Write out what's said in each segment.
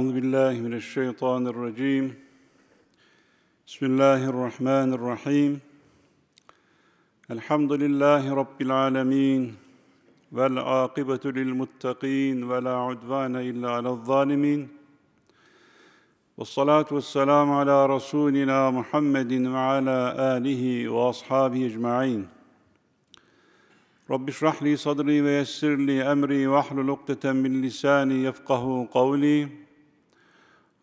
أعوذ بالله من الشيطان الرجيم بسم الله الرحمن الرحيم الحمد لله رب العالمين والعاقبة للمتقين ولا عدوان إلا على الظالمين والصلاة والسلام على رسولنا محمد وعلى آله وأصحابه أجمعين رب اشرح لي صدري ويسر لي أمري واحلل عقدة من لساني يفقه قولي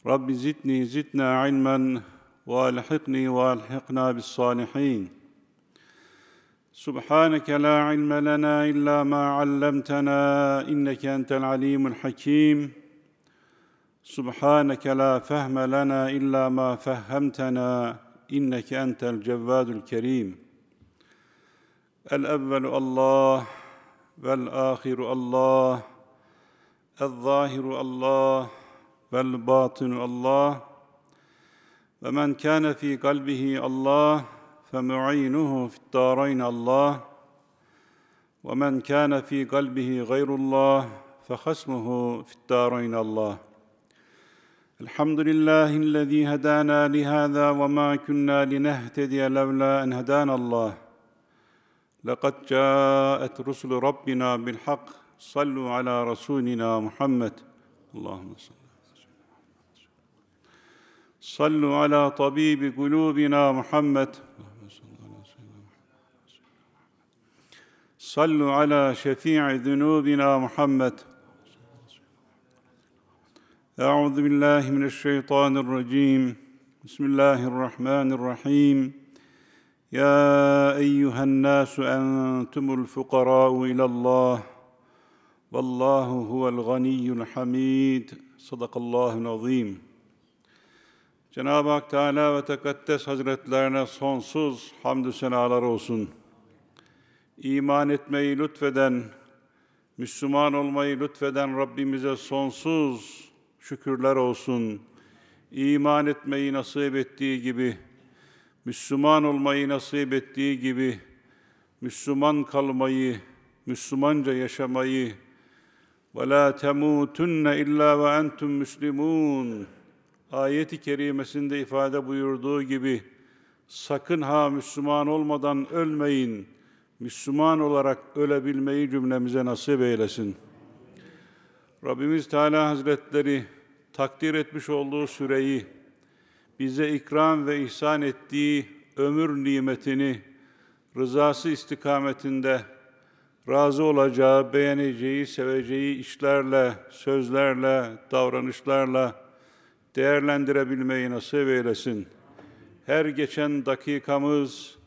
رب زدني زدنا علما والحقني والحقنا بالصالحين سبحانك لا علم لنا الا ما علمتنا انك انت العليم الحكيم سبحانك لا فهم لنا الا ما فهمتنا انك انت الجواد الكريم الاول الله والاخر الله الظاهر الله بل باطن الله فمن كان في قلبه الله فمعينه في الدارين الله ومن كان في قلبه غير الله فخصمه في الدارين الله الحمد لله الذي هدانا لهذا وما كنا لنهتدي لولا ان هدانا الله لقد جاءت رسل ربنا بالحق صلوا على رسولنا محمد اللهم صل صلوا على طبيب قلوبنا محمد صلوا على شفيع ذنوبنا محمد أعوذ بالله من الشيطان الرجيم بسم الله الرحمن الرحيم يا أيها الناس أنتم الفقراء إلى الله والله هو الغني الحميد صدق الله العظيم Cenab-ı Hak Teala ve Tekaddes Hazretlerine sonsuz hamdü senalar olsun. İman etmeyi lütfeden, Müslüman olmayı lütfeden Rabbimize sonsuz şükürler olsun. İman etmeyi nasip ettiği gibi, Müslüman olmayı nasip ettiği gibi, Müslüman kalmayı, Müslümanca yaşamayı, وَلَا تَمُوتُنَّ اِلَّا وَاَنْتُمْ مُسْلِمُونَ ayeti kerimesinde ifade buyurduğu gibi sakın ha Müslüman olmadan ölmeyin. Müslüman olarak ölebilmeyi cümlemize nasip eylesin. Rabbimiz Teala Hazretleri takdir etmiş olduğu süreyi, bize ikram ve ihsan ettiği ömür nimetini rızası istikametinde razı olacağı, beğeneceği, seveceği işlerle, sözlerle, davranışlarla değerlendirebilmeyi nasip eylesin. Her geçen dakikamız,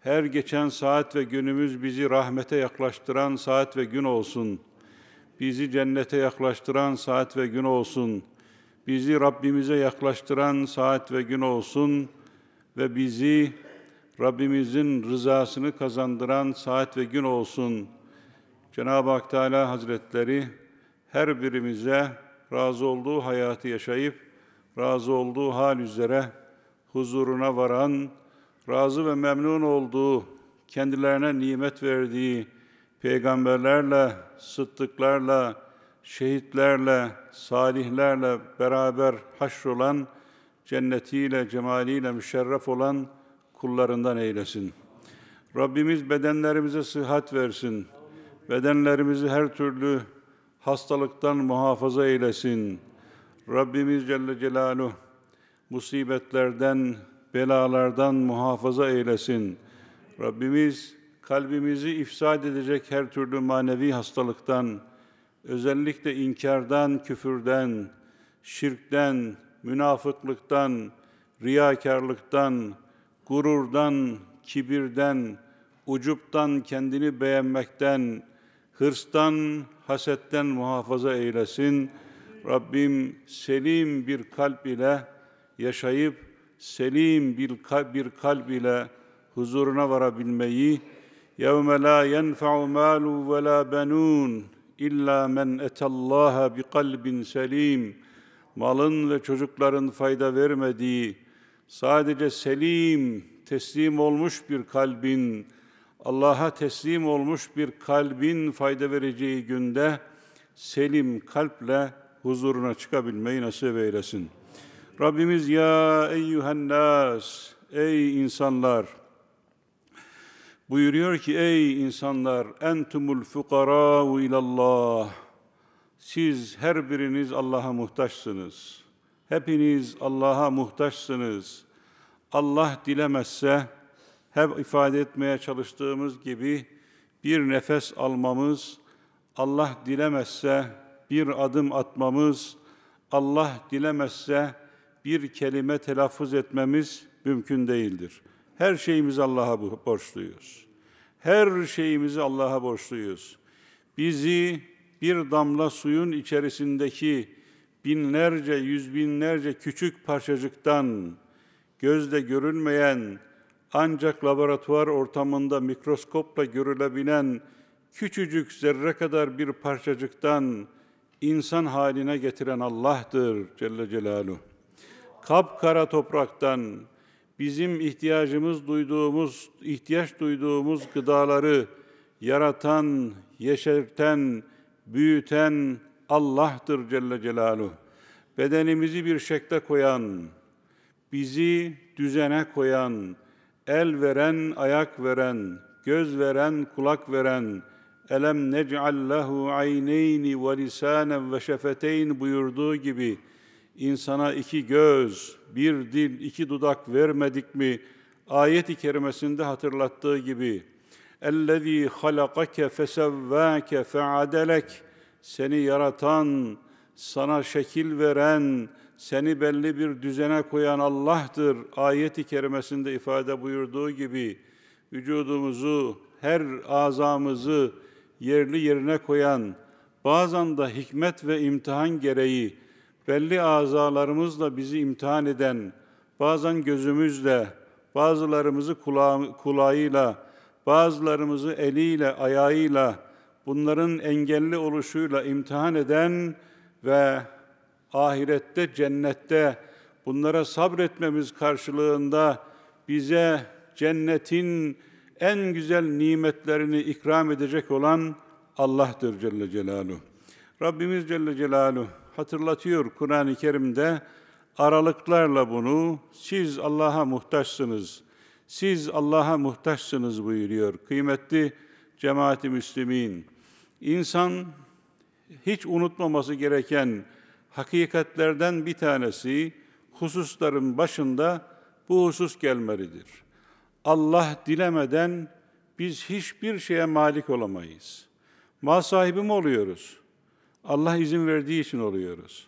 her geçen saat ve günümüz bizi rahmete yaklaştıran saat ve gün olsun. Bizi cennete yaklaştıran saat ve gün olsun. Bizi Rabbimize yaklaştıran saat ve gün olsun ve bizi Rabbimizin rızasını kazandıran saat ve gün olsun. Cenab-ı Hak Teala Hazretleri her birimize razı olduğu hayatı yaşayıp razı olduğu hal üzere huzuruna varan, razı ve memnun olduğu, kendilerine nimet verdiği peygamberlerle, sıddıklarla, şehitlerle, salihlerle beraber haşrolan, cennetiyle, cemaliyle müşerref olan kullarından eylesin. Rabbimiz bedenlerimize sıhhat versin. Bedenlerimizi her türlü hastalıktan muhafaza eylesin. Rabbimiz Celle Celaluhu musibetlerden, belalardan muhafaza eylesin. Rabbimiz kalbimizi ifsad edecek her türlü manevi hastalıktan, özellikle inkardan, küfürden, şirkten, münafıklıktan, riyakarlıktan, gururdan, kibirden, ucuptan, kendini beğenmekten, hırstan, hasetten muhafaza eylesin.'' Rabbim selim bir kalp ile yaşayıp selim bir kalp, ile huzuruna varabilmeyi يَوْمَ لَا يَنْفَعُ مَالٌ وَلَا بَنُونَ اِلَّا مَنْ اَتَى اللّٰهَ بِقَلْبٍ selim Malın ve çocukların fayda vermediği, sadece selim, teslim olmuş bir kalbin, Allah'a teslim olmuş bir kalbin fayda vereceği günde selim kalple huzuruna çıkabilmeyi nasip eylesin. Rabbimiz ya eyyühen nas, ey insanlar, buyuruyor ki ey insanlar, entumul fukarâu ilallah, siz her biriniz Allah'a muhtaçsınız. Hepiniz Allah'a muhtaçsınız. Allah dilemezse, hep ifade etmeye çalıştığımız gibi bir nefes almamız, Allah dilemezse bir adım atmamız, Allah dilemezse bir kelime telaffuz etmemiz mümkün değildir. Her şeyimizi Allah'a borçluyuz. Her şeyimizi Allah'a borçluyuz. Bizi bir damla suyun içerisindeki binlerce, yüz binlerce küçük parçacıktan, gözde görünmeyen ancak laboratuvar ortamında mikroskopla görülebilen küçücük zerre kadar bir parçacıktan insan haline getiren Allah'tır Celle Celaluhu. Kapkara topraktan bizim ihtiyacımız duyduğumuz, ihtiyaç duyduğumuz gıdaları yaratan, yeşerten, büyüten Allah'tır Celle Celaluhu. Bedenimizi bir şekle koyan, bizi düzene koyan, el veren, ayak veren, göz veren, kulak veren, elem nec'al lehu ayneyni ve lisanen ve şefeteyn buyurduğu gibi insana iki göz, bir dil, iki dudak vermedik mi? Ayet-i kerimesinde hatırlattığı gibi اَلَّذ۪ي خَلَقَكَ فَسَوَّاكَ فَعَدَلَكَ Seni yaratan, sana şekil veren, seni belli bir düzene koyan Allah'tır. Ayet-i kerimesinde ifade buyurduğu gibi vücudumuzu, her azamızı, yerli yerine koyan, bazen de hikmet ve imtihan gereği belli azalarımızla bizi imtihan eden, bazen gözümüzle, bazılarımızı kula kulağıyla, bazılarımızı eliyle, ayağıyla, bunların engelli oluşuyla imtihan eden ve ahirette, cennette bunlara sabretmemiz karşılığında bize cennetin en güzel nimetlerini ikram edecek olan Allah'tır Celle Celaluhu. Rabbimiz Celle Celaluhu hatırlatıyor Kur'an-ı Kerim'de aralıklarla bunu siz Allah'a muhtaçsınız. Siz Allah'a muhtaçsınız buyuruyor kıymetli cemaati müslimin. İnsan hiç unutmaması gereken hakikatlerden bir tanesi hususların başında bu husus gelmelidir. Allah dilemeden biz hiçbir şeye malik olamayız. Mal sahibi mi oluyoruz? Allah izin verdiği için oluyoruz.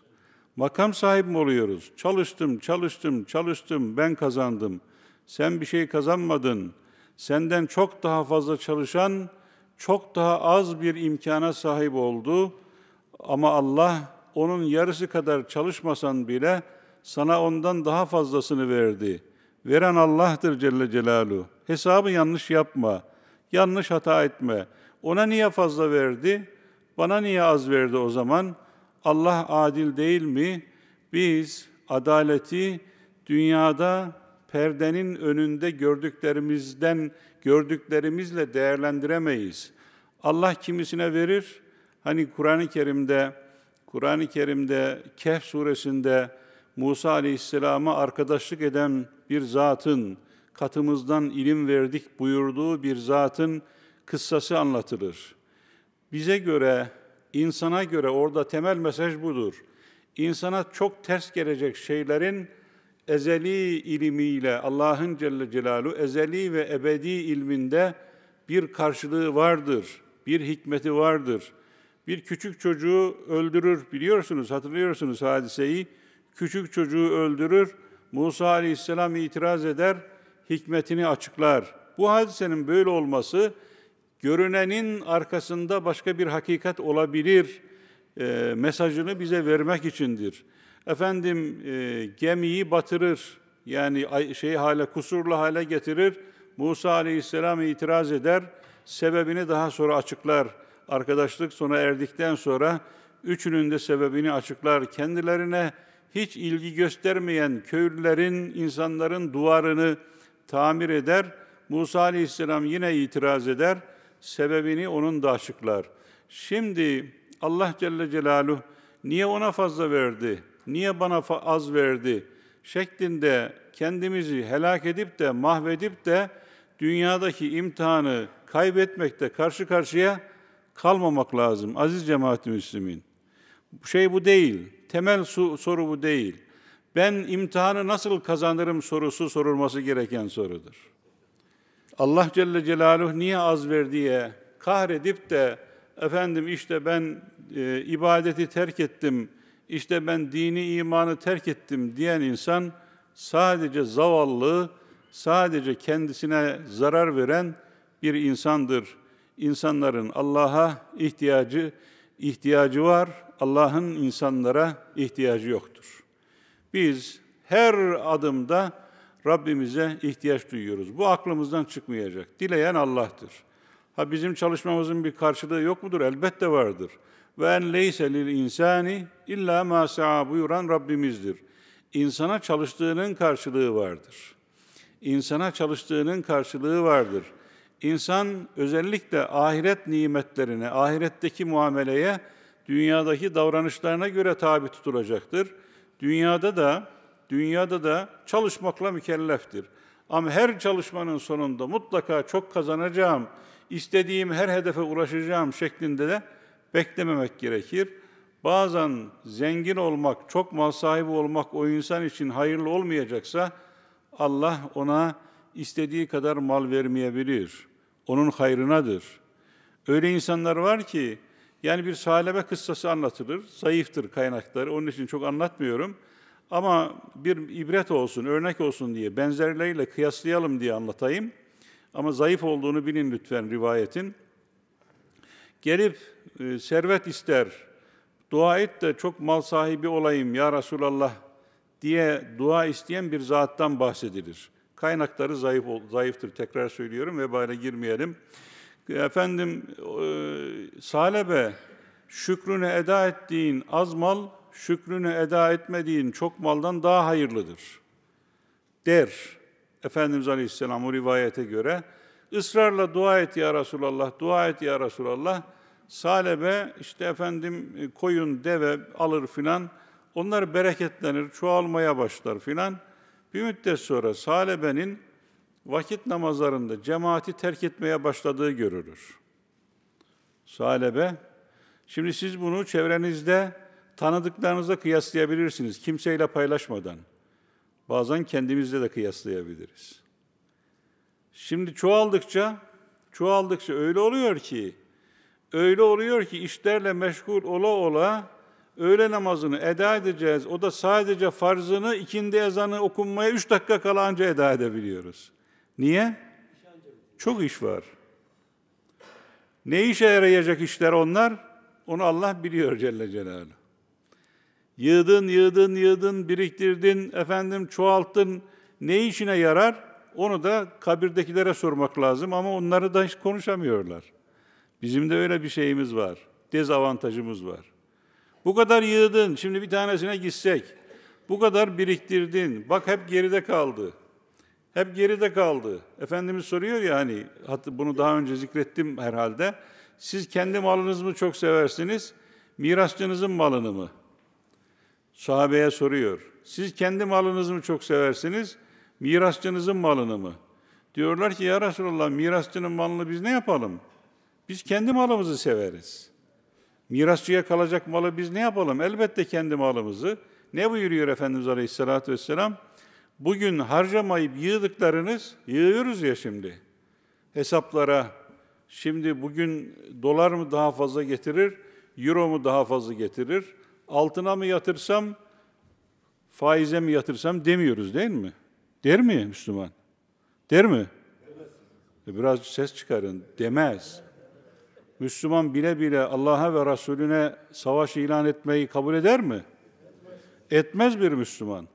Makam sahibi mi oluyoruz? Çalıştım, çalıştım, çalıştım, ben kazandım. Sen bir şey kazanmadın. Senden çok daha fazla çalışan, çok daha az bir imkana sahip oldu. Ama Allah onun yarısı kadar çalışmasan bile sana ondan daha fazlasını verdi. Veren Allah'tır Celle Celaluhu. Hesabı yanlış yapma. Yanlış hata etme. Ona niye fazla verdi? Bana niye az verdi o zaman? Allah adil değil mi? Biz adaleti dünyada perdenin önünde gördüklerimizden gördüklerimizle değerlendiremeyiz. Allah kimisine verir. Hani Kur'an-ı Kerim'de Kur'an-ı Kerim'de Kehf suresinde Musa Aleyhisselam'a arkadaşlık eden bir zatın, katımızdan ilim verdik buyurduğu bir zatın kıssası anlatılır. Bize göre, insana göre orada temel mesaj budur. İnsana çok ters gelecek şeylerin ezeli ilimiyle Allah'ın Celle Celaluhu ezeli ve ebedi ilminde bir karşılığı vardır, bir hikmeti vardır. Bir küçük çocuğu öldürür biliyorsunuz, hatırlıyorsunuz hadiseyi küçük çocuğu öldürür, Musa aleyhisselam itiraz eder, hikmetini açıklar. Bu hadisenin böyle olması, görünenin arkasında başka bir hakikat olabilir e, mesajını bize vermek içindir. Efendim e, gemiyi batırır, yani şey hale kusurlu hale getirir. Musa aleyhisselam itiraz eder, sebebini daha sonra açıklar. Arkadaşlık sona erdikten sonra üçünün de sebebini açıklar kendilerine hiç ilgi göstermeyen köylülerin, insanların duvarını tamir eder. Musa aleyhisselam yine itiraz eder. Sebebini onun da açıklar. Şimdi Allah Celle Celaluhu niye ona fazla verdi, niye bana az verdi şeklinde kendimizi helak edip de mahvedip de dünyadaki imtihanı kaybetmekte karşı karşıya kalmamak lazım aziz cemaat-i müslümin. Şey bu değil temel soru bu değil. Ben imtihanı nasıl kazanırım sorusu sorulması gereken sorudur. Allah Celle Celaluhu niye az ver diye kahredip de efendim işte ben e, ibadeti terk ettim, işte ben dini imanı terk ettim diyen insan sadece zavallı, sadece kendisine zarar veren bir insandır. İnsanların Allah'a ihtiyacı ihtiyacı var, Allah'ın insanlara ihtiyacı yoktur. Biz her adımda Rabbimize ihtiyaç duyuyoruz. Bu aklımızdan çıkmayacak. Dileyen Allah'tır. Ha bizim çalışmamızın bir karşılığı yok mudur? Elbette vardır. Ve en leyse lil insani illa ma buyuran Rabbimizdir. İnsana çalıştığının karşılığı vardır. İnsana çalıştığının karşılığı vardır. İnsan özellikle ahiret nimetlerine, ahiretteki muameleye, dünyadaki davranışlarına göre tabi tutulacaktır. Dünyada da dünyada da çalışmakla mükelleftir. Ama her çalışmanın sonunda mutlaka çok kazanacağım, istediğim her hedefe ulaşacağım şeklinde de beklememek gerekir. Bazen zengin olmak, çok mal sahibi olmak o insan için hayırlı olmayacaksa Allah ona istediği kadar mal vermeyebilir. Onun hayrınadır. Öyle insanlar var ki yani bir salebe kıssası anlatılır. Zayıftır kaynakları. Onun için çok anlatmıyorum. Ama bir ibret olsun, örnek olsun diye benzerleriyle kıyaslayalım diye anlatayım. Ama zayıf olduğunu bilin lütfen rivayetin. Gelip e, servet ister, dua et de çok mal sahibi olayım ya Resulallah diye dua isteyen bir zattan bahsedilir. Kaynakları zayıf zayıftır tekrar söylüyorum vebale girmeyelim. Efendim e, salebe şükrünü eda ettiğin az mal şükrünü eda etmediğin çok maldan daha hayırlıdır der Efendimiz Aleyhisselam o rivayete göre. ısrarla dua et ya Resulallah, dua et ya Resulallah. Salebe işte efendim e, koyun, deve alır filan. Onlar bereketlenir, çoğalmaya başlar filan. Bir müddet sonra Salebe'nin vakit namazlarında cemaati terk etmeye başladığı görülür. Salebe, şimdi siz bunu çevrenizde tanıdıklarınızla kıyaslayabilirsiniz kimseyle paylaşmadan. Bazen kendimizle de kıyaslayabiliriz. Şimdi çoğaldıkça, çoğaldıkça öyle oluyor ki, öyle oluyor ki işlerle meşgul ola ola öğle namazını eda edeceğiz. O da sadece farzını ikindi ezanı okunmaya üç dakika kala anca eda edebiliyoruz. Niye? Çok iş var. Ne işe yarayacak işler onlar? Onu Allah biliyor Celle Celaluhu. Yığdın, yığdın, yığdın, biriktirdin, efendim çoğalttın. Ne işine yarar? Onu da kabirdekilere sormak lazım ama onları da hiç konuşamıyorlar. Bizim de öyle bir şeyimiz var. Dezavantajımız var. Bu kadar yığdın, şimdi bir tanesine gitsek. Bu kadar biriktirdin, bak hep geride kaldı. Hep geride kaldı. Efendimiz soruyor ya hani, bunu daha önce zikrettim herhalde. Siz kendi malınızı mı çok seversiniz, mirasçınızın malını mı? Sahabeye soruyor. Siz kendi malınızı mı çok seversiniz, mirasçınızın malını mı? Diyorlar ki ya Resulallah mirasçının malını biz ne yapalım? Biz kendi malımızı severiz. Mirasçıya kalacak malı biz ne yapalım? Elbette kendi malımızı. Ne buyuruyor Efendimiz Aleyhisselatü Vesselam? Bugün harcamayıp yığdıklarınız, yığıyoruz ya şimdi. Hesaplara, şimdi bugün dolar mı daha fazla getirir, euro mu daha fazla getirir, altına mı yatırsam, faize mi yatırsam demiyoruz değil mi? Der mi Müslüman? Der mi? Demez. E biraz ses çıkarın. Demez. Müslüman bile bile Allah'a ve Resulüne savaş ilan etmeyi kabul eder mi? Etmez bir Müslüman.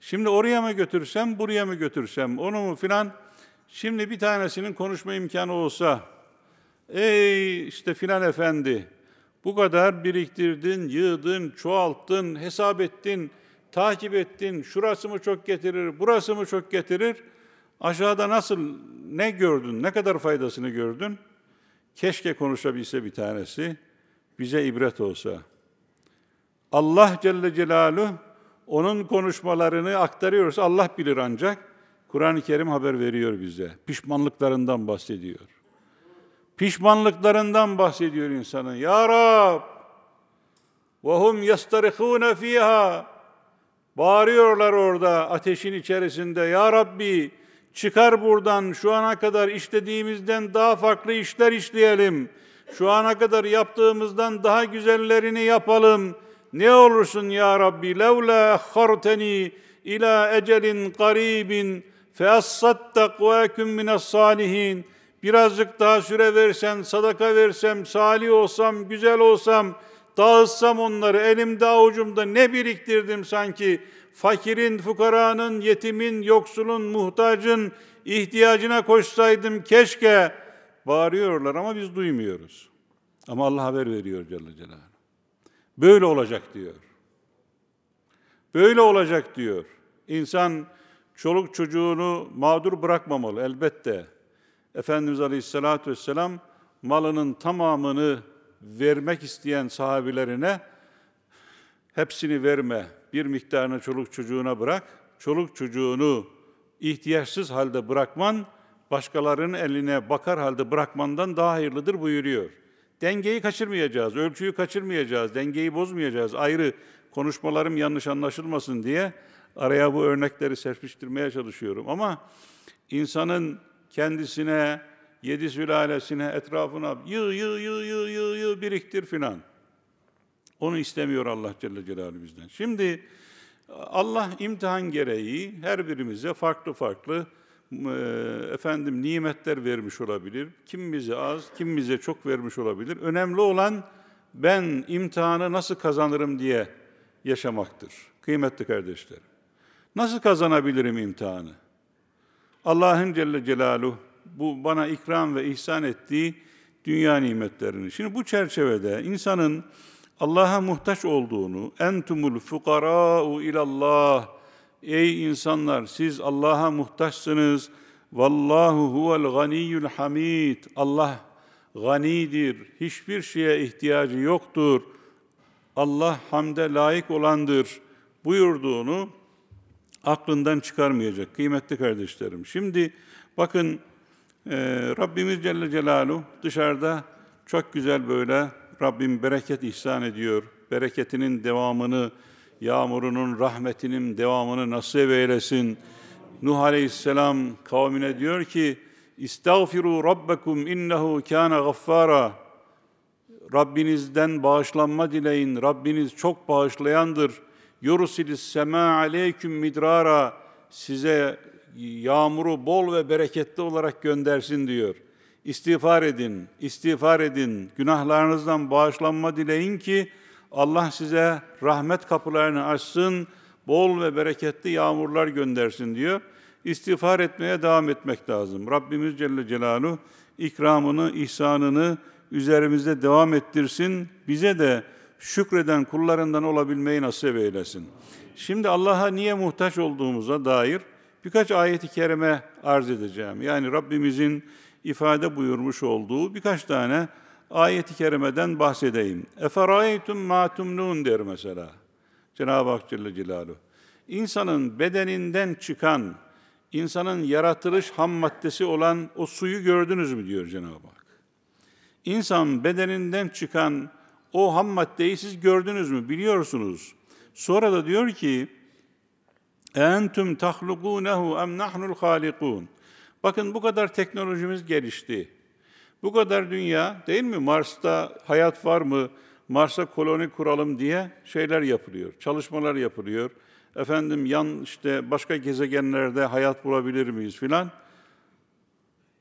Şimdi oraya mı götürsem, buraya mı götürsem, onu mu filan. Şimdi bir tanesinin konuşma imkanı olsa, ey işte filan efendi, bu kadar biriktirdin, yığdın, çoğalttın, hesap ettin, takip ettin, şurası mı çok getirir, burası mı çok getirir, aşağıda nasıl, ne gördün, ne kadar faydasını gördün?'' Keşke konuşabilse bir tanesi. Bize ibret olsa. Allah Celle Celaluhu onun konuşmalarını aktarıyoruz. Allah bilir ancak. Kur'an-ı Kerim haber veriyor bize. Pişmanlıklarından bahsediyor. Pişmanlıklarından bahsediyor insanın. Ya Rab! وَهُمْ يَسْتَرِخُونَ ف۪يهَا Bağırıyorlar orada ateşin içerisinde. Ya Rabbi! Çıkar buradan şu ana kadar işlediğimizden daha farklı işler işleyelim. Şu ana kadar yaptığımızdan daha güzellerini yapalım. Ne olursun ya Rabbi levla harteni ila ecelin karibin feassaddak ve eküm mines salihin birazcık daha süre versen, sadaka versem, salih olsam, güzel olsam, dağıtsam onları elimde avucumda ne biriktirdim sanki fakirin, fukaranın, yetimin, yoksulun, muhtacın ihtiyacına koşsaydım keşke bağırıyorlar ama biz duymuyoruz. Ama Allah haber veriyor Celle Celaluhu. Böyle olacak diyor. Böyle olacak diyor. İnsan çoluk çocuğunu mağdur bırakmamalı elbette. Efendimiz Aleyhisselatü Vesselam malının tamamını vermek isteyen sahabilerine hepsini verme, bir miktarını çoluk çocuğuna bırak. Çoluk çocuğunu ihtiyaçsız halde bırakman, başkalarının eline bakar halde bırakmandan daha hayırlıdır buyuruyor. Dengeyi kaçırmayacağız, ölçüyü kaçırmayacağız, dengeyi bozmayacağız. Ayrı konuşmalarım yanlış anlaşılmasın diye araya bu örnekleri serpiştirmeye çalışıyorum. Ama insanın kendisine, yedi sülalesine, etrafına yığ yığ yığ yığ yığ yığ biriktir filan. Onu istemiyor Allah Celle Celaluhu bizden. Şimdi Allah imtihan gereği her birimize farklı farklı efendim nimetler vermiş olabilir. Kim bize az, kim bize çok vermiş olabilir. Önemli olan ben imtihanı nasıl kazanırım diye yaşamaktır. Kıymetli kardeşlerim. Nasıl kazanabilirim imtihanı? Allah'ın Celle Celaluhu bu bana ikram ve ihsan ettiği dünya nimetlerini. Şimdi bu çerçevede insanın Allah'a muhtaç olduğunu, entumul fukara'u ilallah, ey insanlar siz Allah'a muhtaçsınız, vallahu huvel ganiyyul hamid, Allah ganidir, hiçbir şeye ihtiyacı yoktur, Allah hamde layık olandır buyurduğunu aklından çıkarmayacak kıymetli kardeşlerim. Şimdi bakın Rabbimiz Celle Celaluhu dışarıda çok güzel böyle Rabbim bereket ihsan ediyor. Bereketinin devamını, yağmurunun, rahmetinin devamını nasip eylesin. Nuh Aleyhisselam kavmine diyor ki, İstağfiru rabbekum innehu kana gaffara. Rabbinizden bağışlanma dileyin. Rabbiniz çok bağışlayandır. Yurusilis sema aleyküm midrara. Size yağmuru bol ve bereketli olarak göndersin diyor.'' İstiğfar edin, istiğfar edin, günahlarınızdan bağışlanma dileyin ki Allah size rahmet kapılarını açsın, bol ve bereketli yağmurlar göndersin diyor. İstiğfar etmeye devam etmek lazım. Rabbimiz Celle Celaluhu ikramını, ihsanını üzerimizde devam ettirsin. Bize de şükreden kullarından olabilmeyi nasip eylesin. Şimdi Allah'a niye muhtaç olduğumuza dair birkaç ayeti kerime arz edeceğim. Yani Rabbimizin ifade buyurmuş olduğu birkaç tane ayet-i kerimeden bahsedeyim. Eferaytum ma tumnun der mesela. Cenab-ı Hak Celle Celaluhu. İnsanın bedeninden çıkan, insanın yaratılış ham maddesi olan o suyu gördünüz mü diyor Cenab-ı Hak. İnsan bedeninden çıkan o ham maddeyi siz gördünüz mü biliyorsunuz. Sonra da diyor ki, اَنْتُمْ تَخْلُقُونَهُ اَمْ نَحْنُ الْخَالِقُونَ Bakın bu kadar teknolojimiz gelişti. Bu kadar dünya değil mi? Mars'ta hayat var mı? Mars'a koloni kuralım diye şeyler yapılıyor, çalışmalar yapılıyor. Efendim yan işte başka gezegenlerde hayat bulabilir miyiz filan.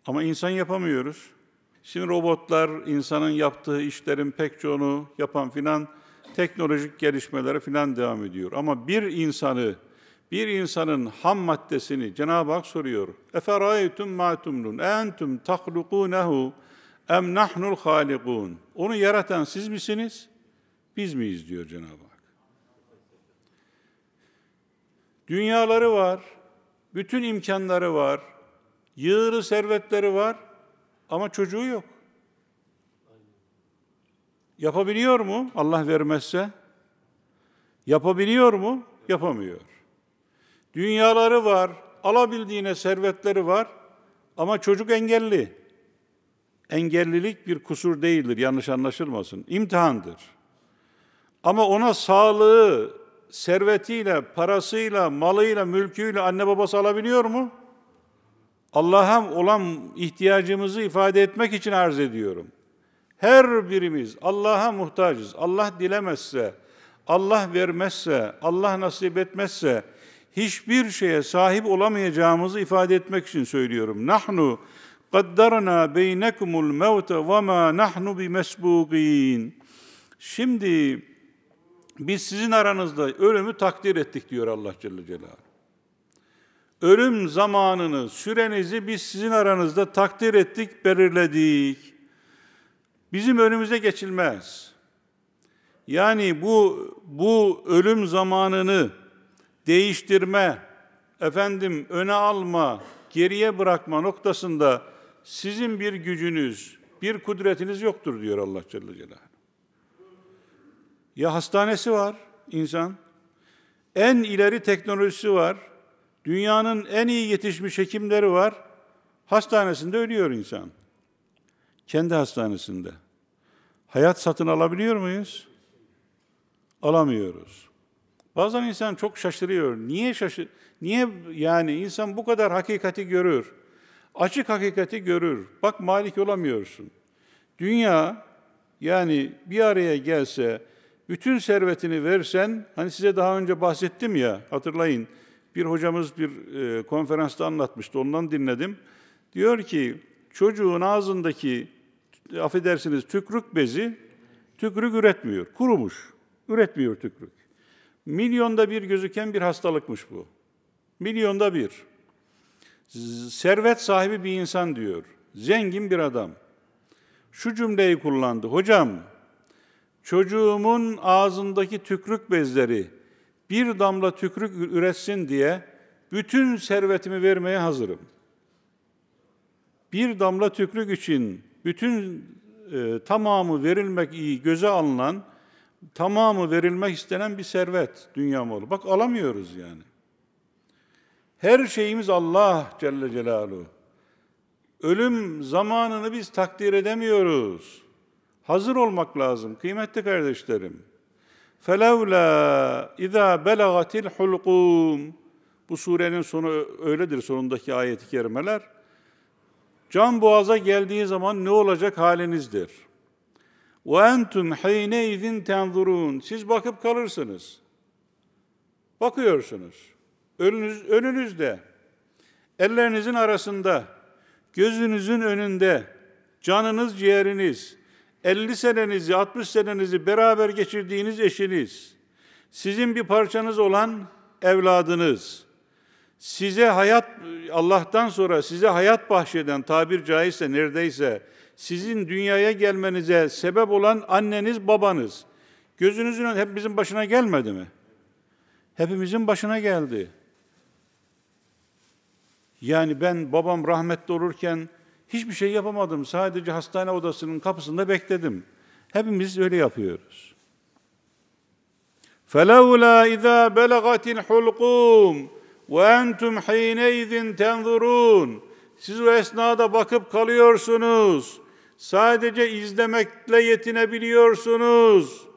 Ama insan yapamıyoruz. Şimdi robotlar insanın yaptığı işlerin pek çoğunu yapan filan teknolojik gelişmeleri filan devam ediyor. Ama bir insanı bir insanın ham maddesini Cenab-ı Hak soruyor. Eferaytum ma tumnun entum tahlukunehu em nahnul halikun. Onu yaratan siz misiniz? Biz miyiz diyor Cenab-ı Hak. Dünyaları var, bütün imkanları var, yığırı servetleri var ama çocuğu yok. Yapabiliyor mu Allah vermezse? Yapabiliyor mu? Yapamıyor. Dünyaları var, alabildiğine servetleri var ama çocuk engelli. Engellilik bir kusur değildir, yanlış anlaşılmasın. İmtihandır. Ama ona sağlığı, servetiyle, parasıyla, malıyla, mülküyle anne babası alabiliyor mu? Allah'a olan ihtiyacımızı ifade etmek için arz ediyorum. Her birimiz Allah'a muhtacız. Allah dilemezse, Allah vermezse, Allah nasip etmezse, hiçbir şeye sahip olamayacağımızı ifade etmek için söylüyorum. Nahnu قَدَّرَنَا mevte, الْمَوْتَ وَمَا نَحْنُ بِمَسْبُوقِينَ Şimdi biz sizin aranızda ölümü takdir ettik diyor Allah Celle Celaluhu. Ölüm zamanını, sürenizi biz sizin aranızda takdir ettik, belirledik. Bizim önümüze geçilmez. Yani bu bu ölüm zamanını değiştirme, efendim öne alma, geriye bırakma noktasında sizin bir gücünüz, bir kudretiniz yoktur diyor Allah Celle Celaluhu. Ya hastanesi var insan, en ileri teknolojisi var, dünyanın en iyi yetişmiş hekimleri var, hastanesinde ölüyor insan. Kendi hastanesinde. Hayat satın alabiliyor muyuz? Alamıyoruz. Bazen insan çok şaşırıyor. Niye şaşır? Niye yani insan bu kadar hakikati görür? Açık hakikati görür. Bak malik olamıyorsun. Dünya yani bir araya gelse, bütün servetini versen, hani size daha önce bahsettim ya, hatırlayın. Bir hocamız bir e, konferansta anlatmıştı, ondan dinledim. Diyor ki, çocuğun ağzındaki, affedersiniz tükrük bezi, tükrük üretmiyor, kurumuş. Üretmiyor tükrük. Milyonda bir gözüken bir hastalıkmış bu. Milyonda bir. Servet sahibi bir insan diyor. Zengin bir adam. Şu cümleyi kullandı. Hocam, çocuğumun ağzındaki tükrük bezleri bir damla tükrük üretsin diye bütün servetimi vermeye hazırım. Bir damla tükrük için bütün e, tamamı verilmek iyi göze alınan tamamı verilmek istenen bir servet dünya malı. Bak alamıyoruz yani. Her şeyimiz Allah Celle Celaluhu. Ölüm zamanını biz takdir edemiyoruz. Hazır olmak lazım kıymetli kardeşlerim. فَلَوْلَا اِذَا belagatil الْحُلْقُومُ Bu surenin sonu öyledir sonundaki ayet-i kerimeler. Can boğaza geldiği zaman ne olacak halinizdir? وَاَنْتُمْ حَيْنَيْذٍ tenzurun. Siz bakıp kalırsınız. Bakıyorsunuz. Önünüz, önünüzde, ellerinizin arasında, gözünüzün önünde, canınız ciğeriniz, 50 senenizi, 60 senenizi beraber geçirdiğiniz eşiniz, sizin bir parçanız olan evladınız, size hayat, Allah'tan sonra size hayat bahşeden tabir caizse neredeyse sizin dünyaya gelmenize sebep olan anneniz, babanız. Gözünüzün önü hepimizin başına gelmedi mi? Hepimizin başına geldi. Yani ben babam rahmetli olurken hiçbir şey yapamadım. Sadece hastane odasının kapısında bekledim. Hepimiz öyle yapıyoruz. فَلَوْلَا اِذَا بَلَغَتِ الْحُلْقُومُ وَاَنْتُمْ حِينَيْذٍ تَنْظُرُونَ Siz o esnada bakıp kalıyorsunuz. Sadece izlemekle yetinebiliyorsunuz.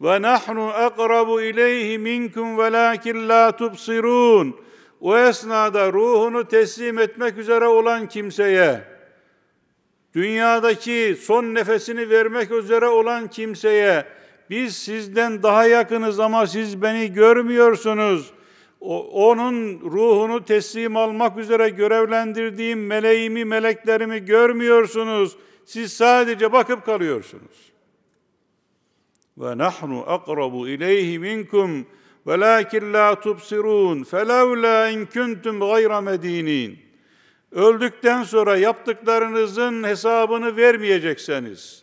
Ve nahnu akrabu ileyhi minkum velakin la tubsirun. O esnada ruhunu teslim etmek üzere olan kimseye, dünyadaki son nefesini vermek üzere olan kimseye, biz sizden daha yakınız ama siz beni görmüyorsunuz. O, onun ruhunu teslim almak üzere görevlendirdiğim meleğimi, meleklerimi görmüyorsunuz.'' Siz sadece bakıp kalıyorsunuz. Ve nahnu akrabu ileyhi minkum velakin la tubsirun felevla in kuntum gayra medinin. Öldükten sonra yaptıklarınızın hesabını vermeyecekseniz,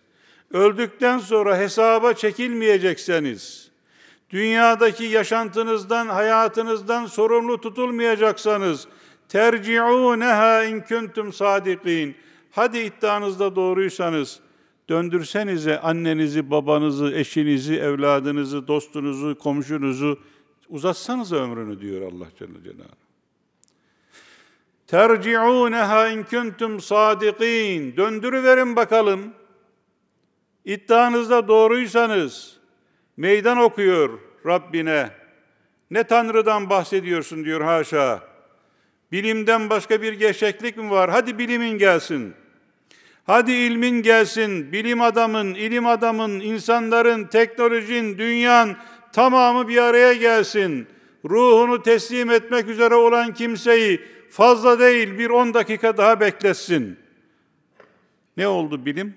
öldükten sonra hesaba çekilmeyecekseniz, dünyadaki yaşantınızdan, hayatınızdan sorumlu tutulmayacaksanız, terciûneha in kuntum sadikin. Hadi iddianızda doğruysanız döndürsenize annenizi, babanızı, eşinizi, evladınızı, dostunuzu, komşunuzu uzatsanız ömrünü diyor Allah Celle Celaluhu. Terci'ûneha in kuntum sadikin. Döndürüverin bakalım. İddianızda doğruysanız meydan okuyor Rabbine. Ne Tanrı'dan bahsediyorsun diyor haşa. Bilimden başka bir gerçeklik mi var? Hadi bilimin gelsin.'' Hadi ilmin gelsin, bilim adamın, ilim adamın, insanların, teknolojin, dünyan tamamı bir araya gelsin. Ruhunu teslim etmek üzere olan kimseyi fazla değil bir on dakika daha beklesin. Ne oldu bilim?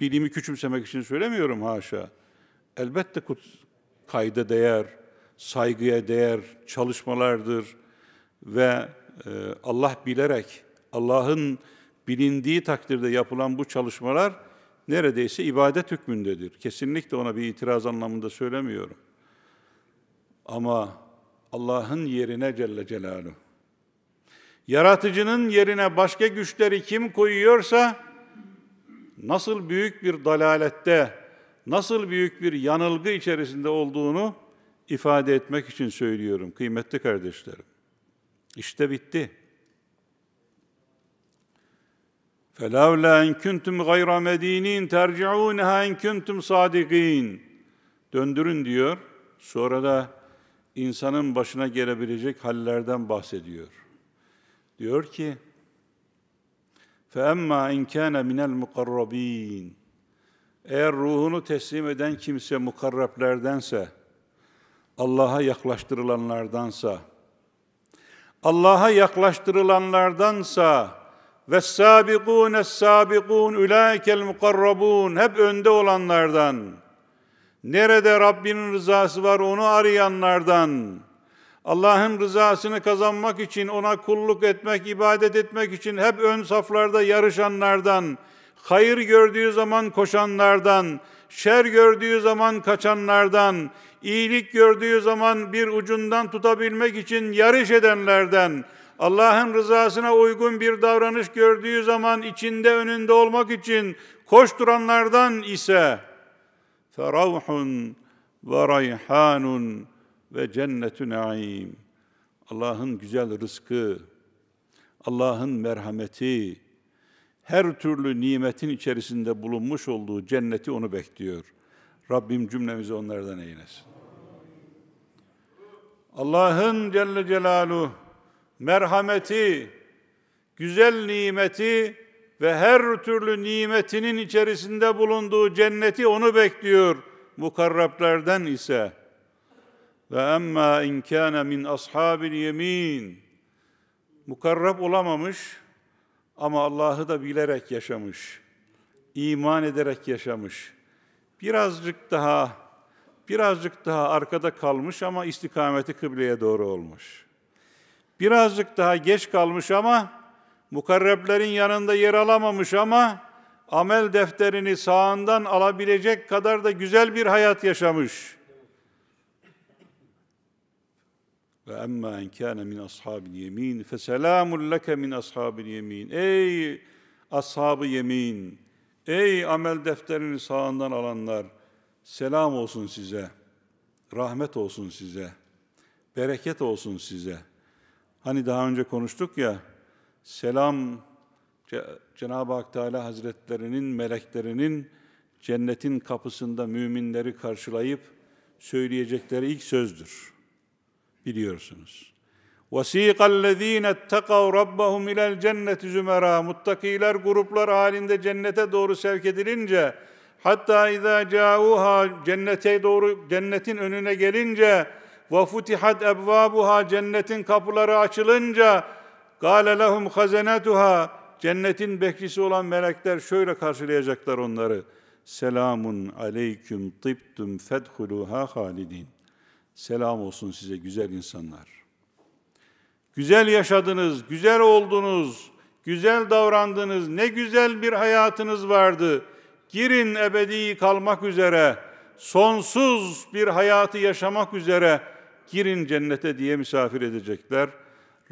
Bilimi küçümsemek için söylemiyorum haşa. Elbette kut kayda değer, saygıya değer çalışmalardır ve e, Allah bilerek Allah'ın bilindiği takdirde yapılan bu çalışmalar neredeyse ibadet hükmündedir. Kesinlikle ona bir itiraz anlamında söylemiyorum. Ama Allah'ın yerine Celle Celaluhu. Yaratıcının yerine başka güçleri kim koyuyorsa nasıl büyük bir dalalette, nasıl büyük bir yanılgı içerisinde olduğunu ifade etmek için söylüyorum kıymetli kardeşlerim. İşte bitti. فَلَوْلَا اِنْ كُنْتُمْ غَيْرَ مَد۪ينِينَ تَرْجِعُونَهَا اِنْ كُنْتُمْ صَادِق۪ينَ Döndürün diyor. Sonra da insanın başına gelebilecek hallerden bahsediyor. Diyor ki, فَاَمَّا اِنْ كَانَ مِنَ الْمُقَرَّب۪ينَ Eğer ruhunu teslim eden kimse mukarreplerdense, Allah'a yaklaştırılanlardansa, Allah'a yaklaştırılanlardansa, ve sabiqun, sabikun sabikun ulaikel mukarrabun hep önde olanlardan. Nerede Rabbinin rızası var onu arayanlardan. Allah'ın rızasını kazanmak için, ona kulluk etmek, ibadet etmek için hep ön saflarda yarışanlardan, hayır gördüğü zaman koşanlardan, şer gördüğü zaman kaçanlardan, iyilik gördüğü zaman bir ucundan tutabilmek için yarış edenlerden, Allah'ın rızasına uygun bir davranış gördüğü zaman içinde önünde olmak için koşturanlardan ise ferahun ve rayhanun ve cennetü naim. Allah'ın güzel rızkı, Allah'ın merhameti, her türlü nimetin içerisinde bulunmuş olduğu cenneti onu bekliyor. Rabbim cümlemizi onlardan eylesin. Allah'ın Celle Celaluhu merhameti, güzel nimeti ve her türlü nimetinin içerisinde bulunduğu cenneti onu bekliyor mukarrablardan ise. Ve emma in kana min ashabil yemin. Mukarrab olamamış ama Allah'ı da bilerek yaşamış. iman ederek yaşamış. Birazcık daha birazcık daha arkada kalmış ama istikameti kıbleye doğru olmuş.'' Birazcık daha geç kalmış ama mukarreblerin yanında yer alamamış ama amel defterini sağından alabilecek kadar da güzel bir hayat yaşamış. Ve emma en kâne min ashabil yemin fe selamun leke min ashabil yemin. Ey ashabı yemin, ey amel defterini sağından alanlar, selam olsun size, rahmet olsun size, bereket olsun size.'' Hani daha önce konuştuk ya, selam Cenab-ı Hak Teala Hazretlerinin, meleklerinin cennetin kapısında müminleri karşılayıp söyleyecekleri ilk sözdür. Biliyorsunuz. وَسِيقَ الَّذ۪ينَ اتَّقَوْ رَبَّهُمْ اِلَى الْجَنَّةِ زُمَرًا Muttakiler gruplar halinde cennete doğru sevk edilince hatta اِذَا جَاءُوهَا cennete doğru cennetin önüne gelince وَفُتِحَتْ اَبْوَابُهَا Cennetin kapıları açılınca قَالَ لَهُمْ خَزَنَتُهَا Cennetin bekçisi olan melekler şöyle karşılayacaklar onları. Selamun aleyküm tıptum fedhuluha halidin. Selam olsun size güzel insanlar. Güzel yaşadınız, güzel oldunuz, güzel davrandınız, ne güzel bir hayatınız vardı. Girin ebedi kalmak üzere, sonsuz bir hayatı yaşamak üzere.'' girin cennete diye misafir edecekler.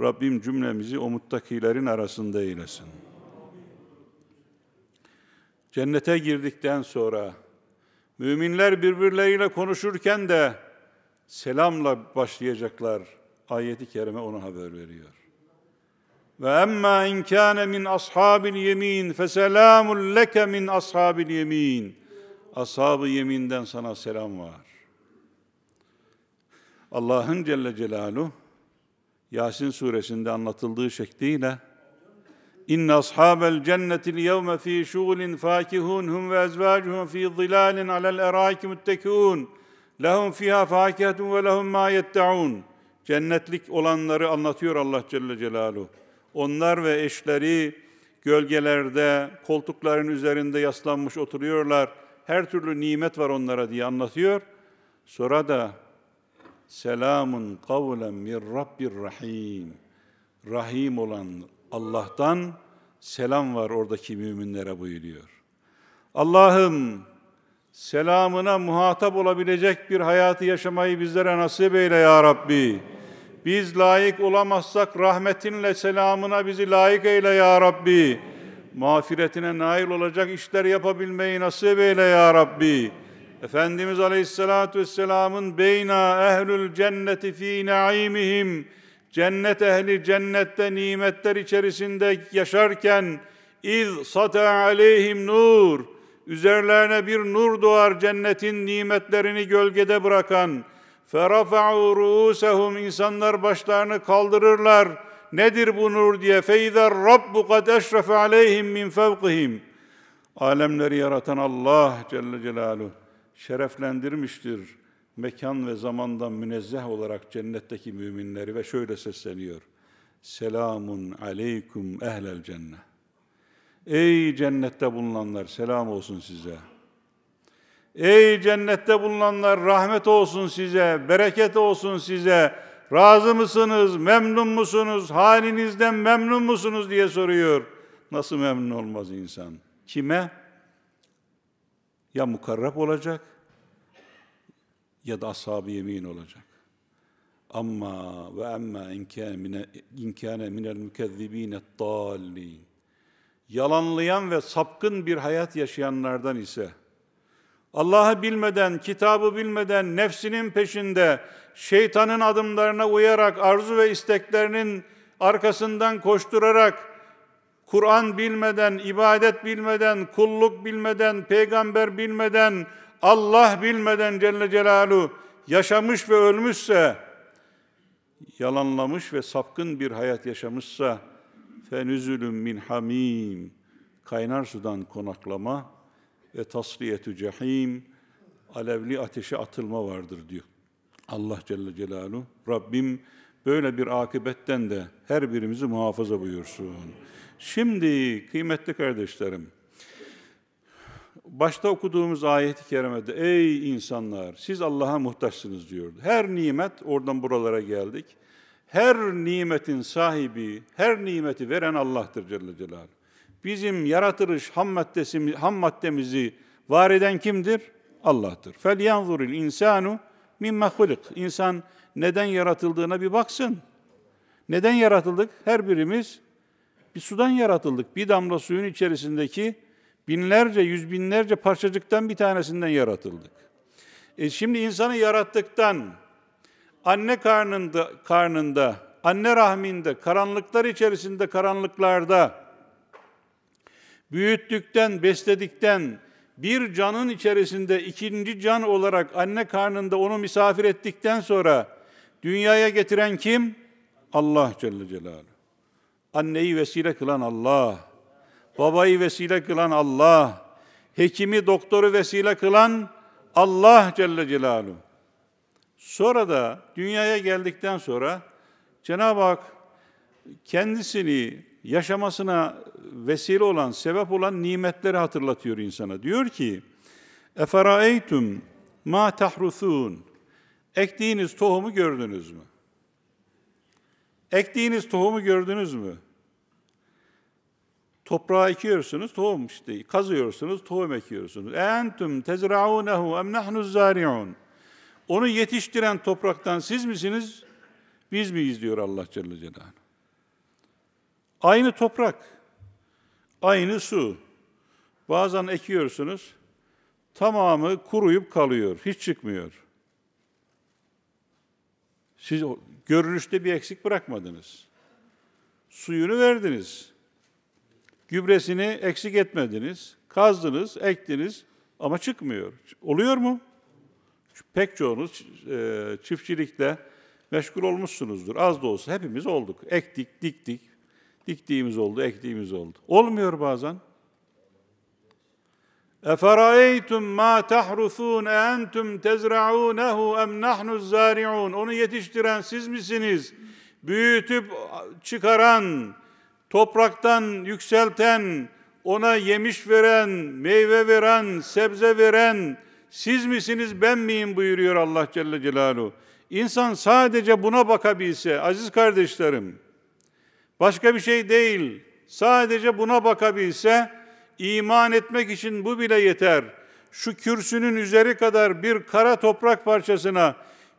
Rabbim cümlemizi o muttakilerin arasında eylesin. Cennete girdikten sonra müminler birbirleriyle konuşurken de selamla başlayacaklar. Ayeti kerime onu haber veriyor. Ve emma in kana min ashabil yemin fe selamun leke min ashabil yemin. ashab yeminden sana selam var. Allah'ın Celle Celaluhu Yasin suresinde anlatıldığı şekliyle İnne ashabel cenneti yevme fi şugulin fakihun hum ve ezvacuhum fi zilalin alel eraiki muttekûn lehum fiha fakihetun ve lehum ma yetteun Cennetlik olanları anlatıyor Allah Celle Celaluhu. Onlar ve eşleri gölgelerde, koltukların üzerinde yaslanmış oturuyorlar. Her türlü nimet var onlara diye anlatıyor. Sonra da selamun kavlen min rabbir rahim. Rahim olan Allah'tan selam var oradaki müminlere buyuruyor. Allah'ım selamına muhatap olabilecek bir hayatı yaşamayı bizlere nasip eyle ya Rabbi. Biz layık olamazsak rahmetinle selamına bizi layık eyle ya Rabbi. Mağfiretine nail olacak işler yapabilmeyi nasip eyle ya Rabbi. Efendimiz Aleyhisselatü Vesselam'ın beyna ehlül cenneti fi naimihim cennet ehli cennette nimetler içerisinde yaşarken iz sata aleyhim nur üzerlerine bir nur doğar cennetin nimetlerini gölgede bırakan ferafa'u ruusehum insanlar başlarını kaldırırlar nedir bu nur diye feyzer rabbu kad eşrefe aleyhim min fevkihim alemleri yaratan Allah Celle Celaluhu şereflendirmiştir mekan ve zamandan münezzeh olarak cennetteki müminleri ve şöyle sesleniyor. Selamun aleykum ehlel cennet. Ey cennette bulunanlar selam olsun size. Ey cennette bulunanlar rahmet olsun size, bereket olsun size. Razı mısınız, memnun musunuz, halinizden memnun musunuz diye soruyor. Nasıl memnun olmaz insan? Kime? ya mukarrab olacak ya da ashab-ı yemin olacak. Amma ve amma inkâne minel mükezzibîne dâllîn. Yalanlayan ve sapkın bir hayat yaşayanlardan ise, Allah'ı bilmeden, kitabı bilmeden, nefsinin peşinde, şeytanın adımlarına uyarak, arzu ve isteklerinin arkasından koşturarak, Kur'an bilmeden, ibadet bilmeden, kulluk bilmeden, peygamber bilmeden, Allah bilmeden Celle Celaluhu yaşamış ve ölmüşse, yalanlamış ve sapkın bir hayat yaşamışsa, fenüzülüm min hamim, kaynar sudan konaklama ve tasriyetü cehim, alevli ateşe atılma vardır diyor. Allah Celle Celaluhu, Rabbim böyle bir akıbetten de her birimizi muhafaza buyursun. Şimdi kıymetli kardeşlerim, başta okuduğumuz ayet-i kerimede ey insanlar siz Allah'a muhtaçsınız diyordu. Her nimet oradan buralara geldik. Her nimetin sahibi, her nimeti veren Allah'tır Celle Celaluhu. Bizim yaratılış ham, maddesi, ham maddemizi var eden kimdir? Allah'tır. فَلْيَنْظُرِ insanu مِمَّ خُلِقْ İnsan neden yaratıldığına bir baksın. Neden yaratıldık? Her birimiz bir sudan yaratıldık. Bir damla suyun içerisindeki binlerce, yüz binlerce parçacıktan bir tanesinden yaratıldık. E şimdi insanı yarattıktan, anne karnında, karnında, anne rahminde, karanlıklar içerisinde, karanlıklarda, büyüttükten, besledikten, bir canın içerisinde ikinci can olarak anne karnında onu misafir ettikten sonra dünyaya getiren kim? Allah Celle Celaluhu. Anneyi vesile kılan Allah, babayı vesile kılan Allah, hekimi, doktoru vesile kılan Allah Celle Celaluhu. Sonra da dünyaya geldikten sonra Cenab-ı Hak kendisini yaşamasına vesile olan, sebep olan nimetleri hatırlatıyor insana. Diyor ki, اَفَرَأَيْتُمْ ma tahrusun. Ektiğiniz tohumu gördünüz mü? Ektiğiniz tohumu gördünüz mü? Toprağı ekiyorsunuz, tohum işte. Kazıyorsunuz, tohum ekiyorsunuz. Entum tezraunehu em nahnu zari'un. Onu yetiştiren topraktan siz misiniz, biz miyiz diyor Allah Celle Celaluhu. Aynı toprak, aynı su. Bazen ekiyorsunuz, tamamı kuruyup kalıyor, hiç çıkmıyor. Siz görünüşte bir eksik bırakmadınız. Suyunu verdiniz. Gübresini eksik etmediniz, kazdınız, ektiniz ama çıkmıyor. Oluyor mu? Pek çoğunuz e, çiftçilikte meşgul olmuşsunuzdur. Az da olsa hepimiz olduk. Ektik, diktik. Diktiğimiz oldu, ektiğimiz oldu. Olmuyor bazen. اَفَرَأَيْتُمْ مَا تَحْرُثُونَ اَنْتُمْ تَزْرَعُونَهُ اَمْ نَحْنُ الزَّارِعُونَ Onu yetiştiren siz misiniz? Büyütüp çıkaran, topraktan yükselten, ona yemiş veren, meyve veren, sebze veren siz misiniz ben miyim buyuruyor Allah Celle Celaluhu. İnsan sadece buna bakabilse aziz kardeşlerim başka bir şey değil. Sadece buna bakabilse iman etmek için bu bile yeter. Şu kürsünün üzeri kadar bir kara toprak parçasına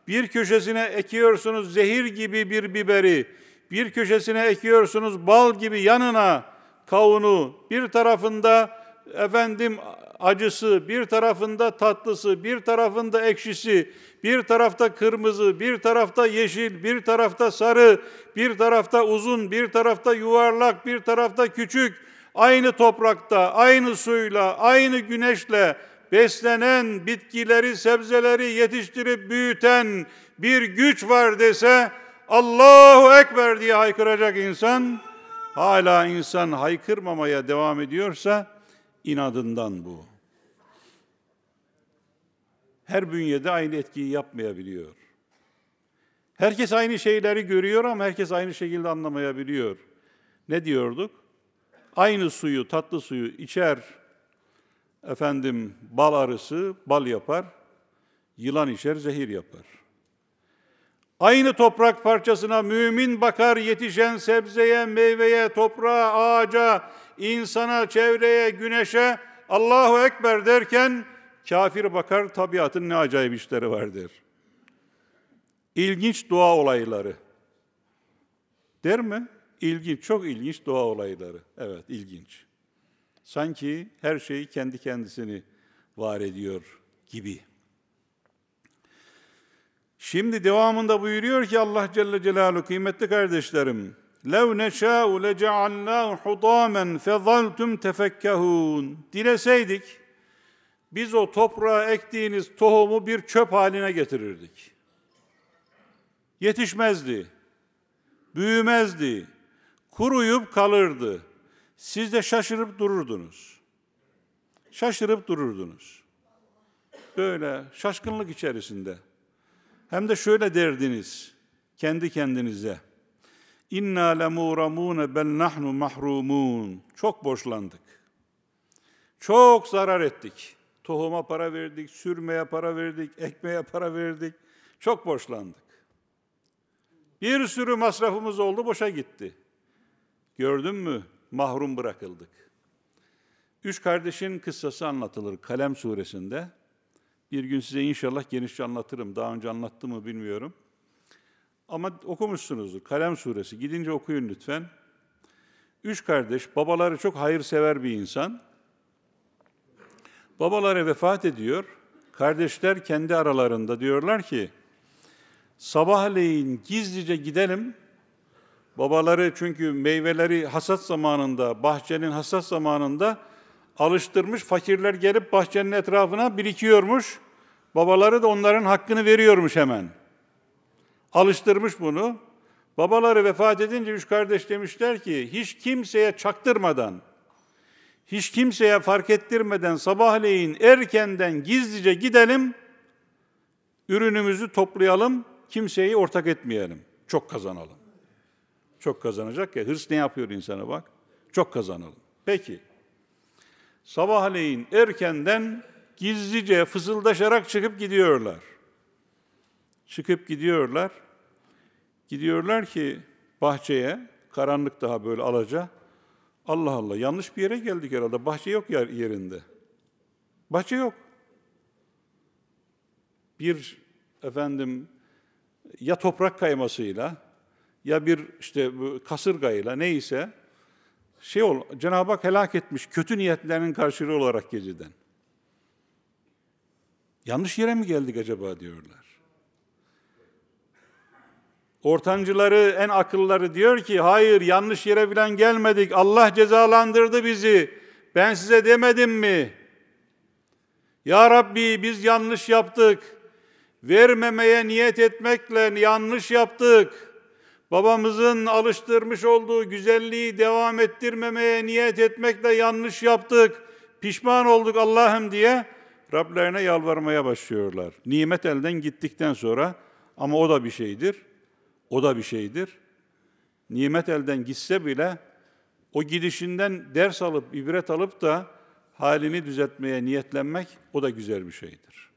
bir köşesine ekiyorsunuz zehir gibi bir biberi bir köşesine ekiyorsunuz bal gibi yanına kavunu, bir tarafında efendim acısı, bir tarafında tatlısı, bir tarafında ekşisi, bir tarafta kırmızı, bir tarafta yeşil, bir tarafta sarı, bir tarafta uzun, bir tarafta yuvarlak, bir tarafta küçük. Aynı toprakta, aynı suyla, aynı güneşle beslenen bitkileri, sebzeleri yetiştirip büyüten bir güç var dese Allahu Ekber diye haykıracak insan, hala insan haykırmamaya devam ediyorsa inadından bu. Her bünyede aynı etkiyi yapmayabiliyor. Herkes aynı şeyleri görüyor ama herkes aynı şekilde anlamayabiliyor. Ne diyorduk? Aynı suyu, tatlı suyu içer, efendim bal arısı bal yapar, yılan içer zehir yapar. Aynı toprak parçasına mümin bakar yetişen sebzeye, meyveye, toprağa, ağaca, insana, çevreye, güneşe Allahu Ekber derken kafir bakar tabiatın ne acayip işleri vardır. İlginç doğa olayları. Der mi? İlginç, çok ilginç doğa olayları. Evet, ilginç. Sanki her şeyi kendi kendisini var ediyor gibi. Şimdi devamında buyuruyor ki Allah Celle Celaluhu kıymetli kardeşlerim لَوْ نَشَاءُ لَجَعَلْنَاهُ حُطَامًا فَظَلْتُمْ تَفَكَّهُونَ Dileseydik biz o toprağa ektiğiniz tohumu bir çöp haline getirirdik. Yetişmezdi, büyümezdi, kuruyup kalırdı. Siz de şaşırıp dururdunuz. Şaşırıp dururdunuz. Böyle şaşkınlık içerisinde. Hem de şöyle derdiniz kendi kendinize. İnna lemuramun bel nahnu mahrumun. Çok boşlandık, Çok zarar ettik. Tohuma para verdik, sürmeye para verdik, ekmeğe para verdik. Çok boşlandık. Bir sürü masrafımız oldu, boşa gitti. Gördün mü? Mahrum bırakıldık. Üç kardeşin kıssası anlatılır Kalem suresinde. Bir gün size inşallah genişçe anlatırım. Daha önce anlattım mı bilmiyorum. Ama okumuşsunuzdur. Kalem suresi. Gidince okuyun lütfen. Üç kardeş, babaları çok hayırsever bir insan. Babaları vefat ediyor. Kardeşler kendi aralarında diyorlar ki, sabahleyin gizlice gidelim. Babaları çünkü meyveleri hasat zamanında, bahçenin hasat zamanında alıştırmış. Fakirler gelip bahçenin etrafına birikiyormuş. Babaları da onların hakkını veriyormuş hemen. Alıştırmış bunu. Babaları vefat edince üç kardeş demişler ki hiç kimseye çaktırmadan, hiç kimseye fark ettirmeden sabahleyin erkenden gizlice gidelim, ürünümüzü toplayalım, kimseyi ortak etmeyelim. Çok kazanalım. Çok kazanacak ya. Hırs ne yapıyor insana bak. Çok kazanalım. Peki sabahleyin erkenden gizlice fısıldaşarak çıkıp gidiyorlar. Çıkıp gidiyorlar. Gidiyorlar ki bahçeye, karanlık daha böyle alaca. Allah Allah yanlış bir yere geldik herhalde. Bahçe yok yer yerinde. Bahçe yok. Bir efendim ya toprak kaymasıyla ya bir işte kasırgayla neyse şey ol, Cenab-ı Hak helak etmiş kötü niyetlerinin karşılığı olarak geceden. Yanlış yere mi geldik acaba diyorlar. Ortancıları, en akılları diyor ki hayır yanlış yere falan gelmedik. Allah cezalandırdı bizi. Ben size demedim mi? Ya Rabbi biz yanlış yaptık. Vermemeye niyet etmekle yanlış yaptık babamızın alıştırmış olduğu güzelliği devam ettirmemeye niyet etmekle yanlış yaptık, pişman olduk Allah'ım diye Rablerine yalvarmaya başlıyorlar. Nimet elden gittikten sonra ama o da bir şeydir. O da bir şeydir. Nimet elden gitse bile o gidişinden ders alıp, ibret alıp da halini düzeltmeye niyetlenmek o da güzel bir şeydir.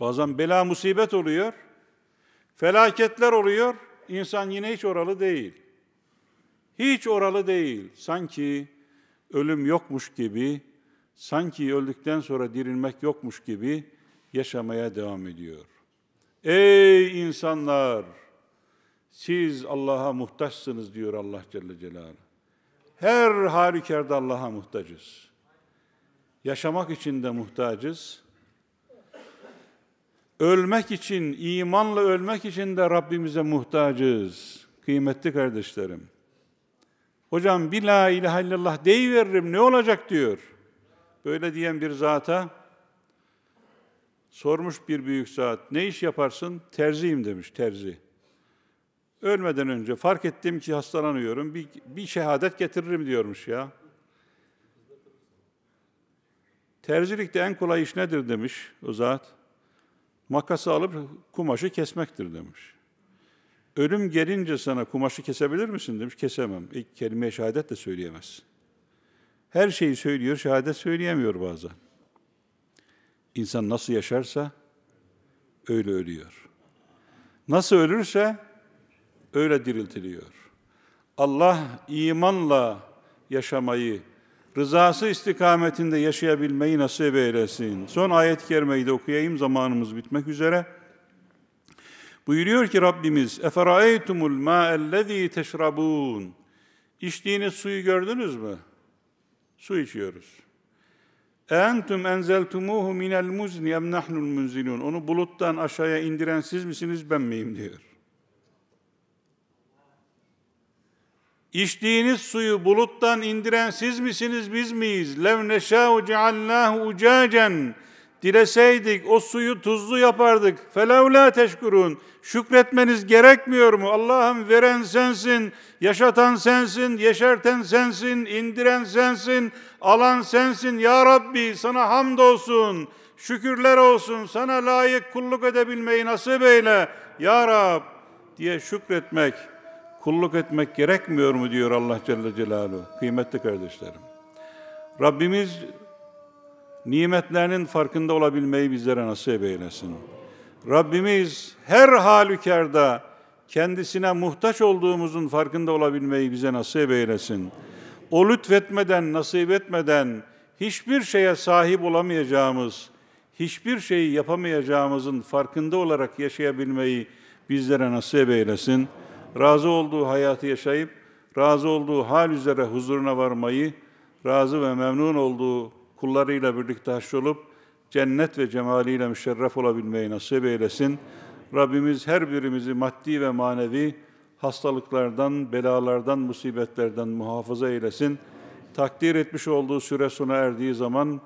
Bazen bela musibet oluyor, felaketler oluyor insan yine hiç oralı değil. Hiç oralı değil. Sanki ölüm yokmuş gibi, sanki öldükten sonra dirilmek yokmuş gibi yaşamaya devam ediyor. Ey insanlar! Siz Allah'a muhtaçsınız diyor Allah Celle Celaluhu. Her halükarda Allah'a muhtacız. Yaşamak için de muhtacız, Ölmek için, imanla ölmek için de Rabbimize muhtacız. Kıymetli kardeşlerim. Hocam bir la ilahe illallah deyiveririm ne olacak diyor. Böyle diyen bir zata sormuş bir büyük zat ne iş yaparsın? Terziyim demiş terzi. Ölmeden önce fark ettim ki hastalanıyorum bir, bir şehadet getiririm diyormuş ya. Terzilikte en kolay iş nedir demiş o zat. Makası alıp kumaşı kesmektir demiş. Ölüm gelince sana kumaşı kesebilir misin demiş. Kesemem. İlk kelime şehadet de söyleyemez. Her şeyi söylüyor, şehadet söyleyemiyor bazen. İnsan nasıl yaşarsa öyle ölüyor. Nasıl ölürse öyle diriltiliyor. Allah imanla yaşamayı rızası istikametinde yaşayabilmeyi nasip eylesin. Son ayet-i kerimeyi de okuyayım zamanımız bitmek üzere. Buyuruyor ki Rabbimiz اَفَرَأَيْتُمُ الْمَاءَ الَّذ۪ي تَشْرَبُونَ İçtiğiniz suyu gördünüz mü? Su içiyoruz. اَاَنْتُمْ اَنْزَلْتُمُوهُ مِنَ الْمُزْنِ اَمْ نَحْنُ الْمُنْزِلُونَ Onu buluttan aşağıya indiren siz misiniz ben miyim diyor. İçtiğiniz suyu buluttan indiren siz misiniz biz miyiz? Lev neşâhu ceallâhu ucâcen. Dileseydik o suyu tuzlu yapardık. Felevlâ teşkurun. Şükretmeniz gerekmiyor mu? Allah'ım veren sensin, yaşatan sensin, yeşerten sensin, indiren sensin, alan sensin. Ya Rabbi sana hamdolsun, şükürler olsun. Sana layık kulluk edebilmeyi nasip eyle. Ya Rab diye şükretmek kulluk etmek gerekmiyor mu diyor Allah Celle Celaluhu. Kıymetli kardeşlerim. Rabbimiz nimetlerinin farkında olabilmeyi bizlere nasip eylesin. Rabbimiz her halükarda kendisine muhtaç olduğumuzun farkında olabilmeyi bize nasip eylesin. O lütfetmeden, nasip etmeden hiçbir şeye sahip olamayacağımız, hiçbir şeyi yapamayacağımızın farkında olarak yaşayabilmeyi bizlere nasip eylesin razı olduğu hayatı yaşayıp, razı olduğu hal üzere huzuruna varmayı, razı ve memnun olduğu kullarıyla birlikte haşrolup, cennet ve cemaliyle müşerref olabilmeyi nasip eylesin. Rabbimiz her birimizi maddi ve manevi hastalıklardan, belalardan, musibetlerden muhafaza eylesin. Takdir etmiş olduğu süre sona erdiği zaman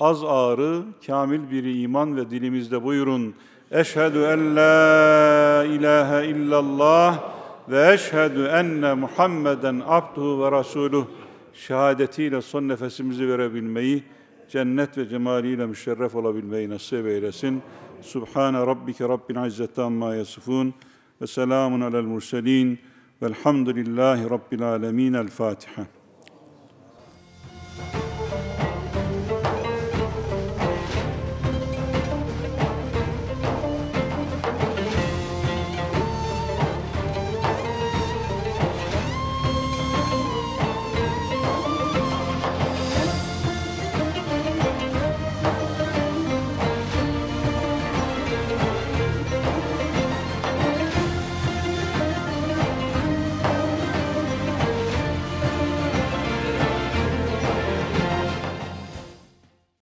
az ağrı, kamil bir iman ve dilimizde buyurun. Eşhedü en la ilahe illallah ve eşhedü enne Muhammeden abduhu ve rasuluh şehadetiyle son nefesimizi verebilmeyi, cennet ve cemaliyle müşerref olabilmeyi nasip eylesin. Subhane rabbike rabbil izzeti amma yasifun ve selamun alel murselin velhamdülillahi rabbil alemin. El Fatiha.